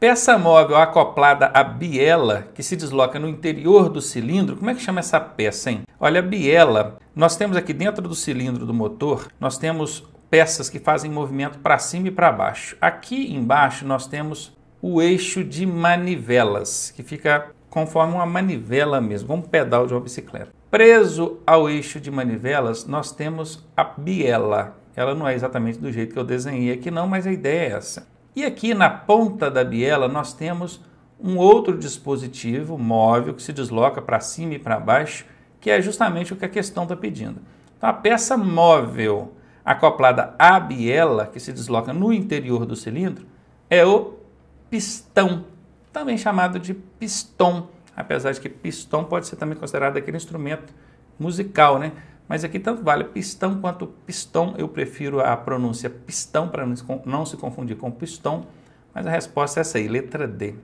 Peça móvel acoplada à biela que se desloca no interior do cilindro, como é que chama essa peça, hein? Olha, a biela, nós temos aqui dentro do cilindro do motor, nós temos peças que fazem movimento para cima e para baixo. Aqui embaixo nós temos o eixo de manivelas, que fica conforme uma manivela mesmo, um pedal de uma bicicleta. Preso ao eixo de manivelas, nós temos a biela. Ela não é exatamente do jeito que eu desenhei aqui não, mas a ideia é essa. E aqui na ponta da biela nós temos um outro dispositivo móvel que se desloca para cima e para baixo, que é justamente o que a questão está pedindo. Então a peça móvel acoplada à biela, que se desloca no interior do cilindro, é o pistão, também chamado de pistão, apesar de que pistão pode ser também considerado aquele instrumento musical, né? Mas aqui tanto vale pistão quanto pistão. Eu prefiro a pronúncia pistão para não se confundir com pistão. Mas a resposta é essa aí, letra D.